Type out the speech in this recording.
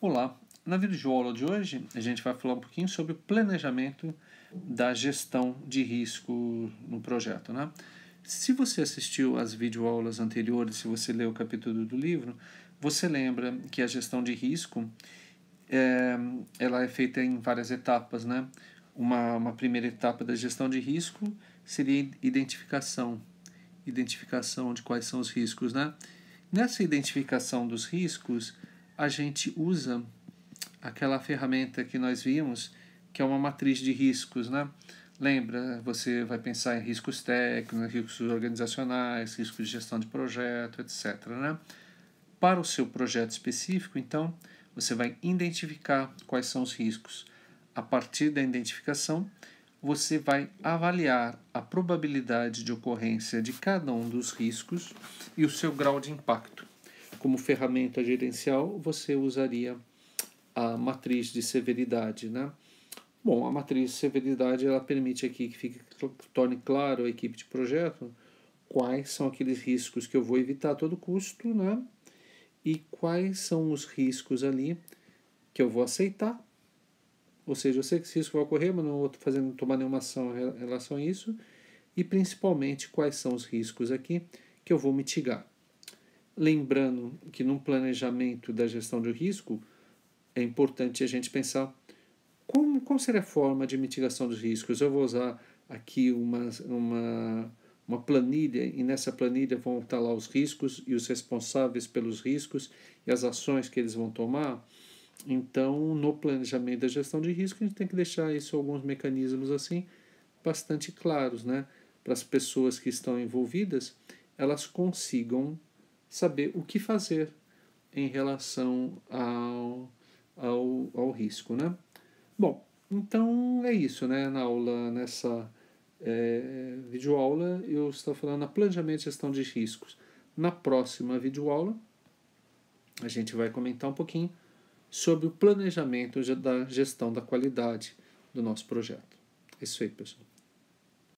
Olá, na videoaula de hoje a gente vai falar um pouquinho sobre o planejamento da gestão de risco no projeto. Né? Se você assistiu às videoaulas anteriores, se você leu o capítulo do livro, você lembra que a gestão de risco é, ela é feita em várias etapas. Né? Uma, uma primeira etapa da gestão de risco seria identificação. Identificação de quais são os riscos. Né? Nessa identificação dos riscos, a gente usa aquela ferramenta que nós vimos, que é uma matriz de riscos, né? Lembra, você vai pensar em riscos técnicos, riscos organizacionais, riscos de gestão de projeto, etc. Né? Para o seu projeto específico, então, você vai identificar quais são os riscos. A partir da identificação, você vai avaliar a probabilidade de ocorrência de cada um dos riscos e o seu grau de impacto como ferramenta gerencial, você usaria a matriz de severidade, né? Bom, a matriz de severidade ela permite aqui que fique torne claro a equipe de projeto quais são aqueles riscos que eu vou evitar a todo custo, né? E quais são os riscos ali que eu vou aceitar. Ou seja, eu sei que esse risco vai ocorrer, mas não vou fazendo, tomar nenhuma ação em relação a isso. E principalmente quais são os riscos aqui que eu vou mitigar. Lembrando que num planejamento da gestão de risco, é importante a gente pensar como, qual seria a forma de mitigação dos riscos. Eu vou usar aqui uma, uma, uma planilha e nessa planilha vão estar lá os riscos e os responsáveis pelos riscos e as ações que eles vão tomar. Então, no planejamento da gestão de risco, a gente tem que deixar isso alguns mecanismos assim bastante claros, né, para as pessoas que estão envolvidas, elas consigam saber o que fazer em relação ao, ao, ao risco, né? Bom, então é isso, né? Na aula, nessa é, videoaula, eu estou falando a planejamento e gestão de riscos. Na próxima videoaula, a gente vai comentar um pouquinho sobre o planejamento da gestão da qualidade do nosso projeto. É isso aí, pessoal.